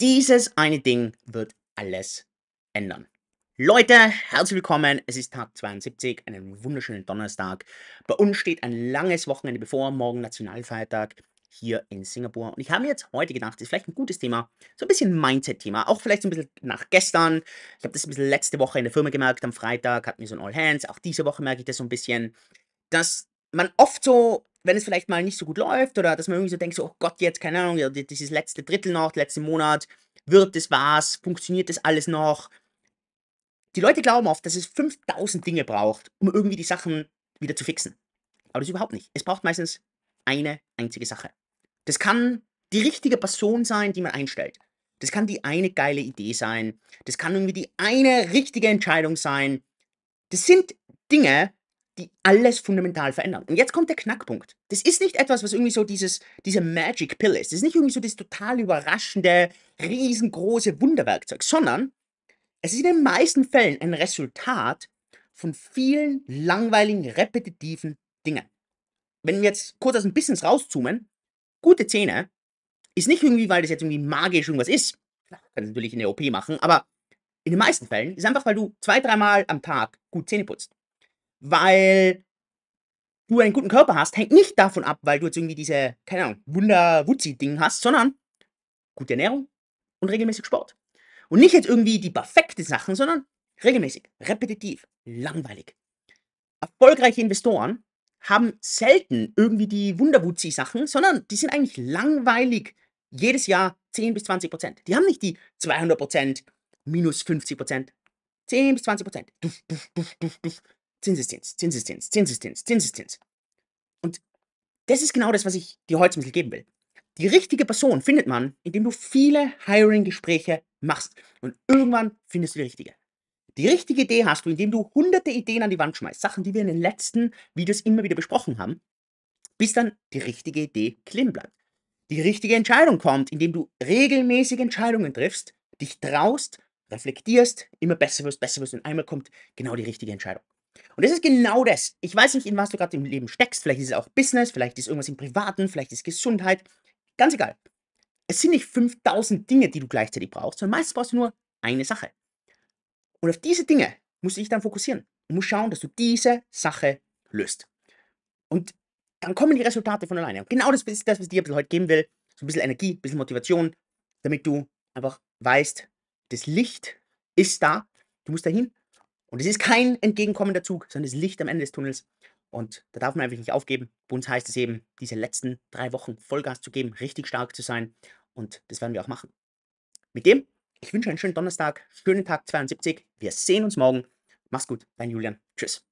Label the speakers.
Speaker 1: Dieses eine Ding wird alles ändern. Leute, herzlich willkommen. Es ist Tag 72, einen wunderschönen Donnerstag. Bei uns steht ein langes Wochenende bevor, morgen Nationalfeiertag hier in Singapur. Und ich habe mir jetzt heute gedacht, das ist vielleicht ein gutes Thema, so ein bisschen Mindset-Thema, auch vielleicht so ein bisschen nach gestern. Ich habe das ein bisschen letzte Woche in der Firma gemerkt, am Freitag hatten wir so ein All Hands, auch diese Woche merke ich das so ein bisschen, dass man oft so wenn es vielleicht mal nicht so gut läuft oder dass man irgendwie so denkt, so, oh Gott, jetzt, keine Ahnung, dieses letzte Drittel noch, letzten Monat, wird es was, funktioniert das alles noch? Die Leute glauben oft, dass es 5000 Dinge braucht, um irgendwie die Sachen wieder zu fixen. Aber das ist überhaupt nicht. Es braucht meistens eine einzige Sache. Das kann die richtige Person sein, die man einstellt. Das kann die eine geile Idee sein. Das kann irgendwie die eine richtige Entscheidung sein. Das sind Dinge, die alles fundamental verändern. Und jetzt kommt der Knackpunkt. Das ist nicht etwas, was irgendwie so dieses, diese Magic Pill ist. Das ist nicht irgendwie so das total überraschende, riesengroße Wunderwerkzeug, sondern es ist in den meisten Fällen ein Resultat von vielen langweiligen, repetitiven Dingen. Wenn wir jetzt kurz aus dem Business rauszoomen, gute Zähne ist nicht irgendwie, weil das jetzt irgendwie magisch irgendwas ist. Kannst du natürlich in der OP machen, aber in den meisten Fällen ist einfach, weil du zwei, dreimal am Tag gut Zähne putzt weil du einen guten Körper hast, hängt nicht davon ab, weil du jetzt irgendwie diese, keine Ahnung, Wunder-Wutzi-Ding hast, sondern gute Ernährung und regelmäßig Sport. Und nicht jetzt irgendwie die perfekte Sachen, sondern regelmäßig, repetitiv, langweilig. Erfolgreiche Investoren haben selten irgendwie die Wunderwutzi-Sachen, sondern die sind eigentlich langweilig. Jedes Jahr 10 bis 20 Prozent. Die haben nicht die 200 Prozent minus 50 Prozent. 10 bis 20 Prozent. Duff, duff, duff, duff, duff. Zinseszins, Zinseszins, Zinseszins, Zinseszins. Und das ist genau das, was ich dir heute Mittel geben will. Die richtige Person findet man, indem du viele Hiring-Gespräche machst. Und irgendwann findest du die richtige. Die richtige Idee hast du, indem du hunderte Ideen an die Wand schmeißt. Sachen, die wir in den letzten Videos immer wieder besprochen haben. Bis dann die richtige Idee kleben bleibt. Die richtige Entscheidung kommt, indem du regelmäßig Entscheidungen triffst, dich traust, reflektierst, immer besser wirst, besser wirst und einmal kommt genau die richtige Entscheidung. Und das ist genau das. Ich weiß nicht, in was du gerade im Leben steckst. Vielleicht ist es auch Business, vielleicht ist irgendwas im Privaten, vielleicht ist Gesundheit. Ganz egal. Es sind nicht 5000 Dinge, die du gleichzeitig brauchst, sondern meistens brauchst du nur eine Sache. Und auf diese Dinge musst du dich dann fokussieren und musst schauen, dass du diese Sache löst. Und dann kommen die Resultate von alleine. Und genau das ist das, was ich dir heute geben will. So ein bisschen Energie, ein bisschen Motivation, damit du einfach weißt, das Licht ist da. Du musst dahin, und es ist kein entgegenkommender Zug, sondern es ist Licht am Ende des Tunnels. Und da darf man einfach nicht aufgeben. Bei uns heißt es eben, diese letzten drei Wochen Vollgas zu geben, richtig stark zu sein. Und das werden wir auch machen. Mit dem, ich wünsche einen schönen Donnerstag, schönen Tag 72. Wir sehen uns morgen. Mach's gut, dein Julian. Tschüss.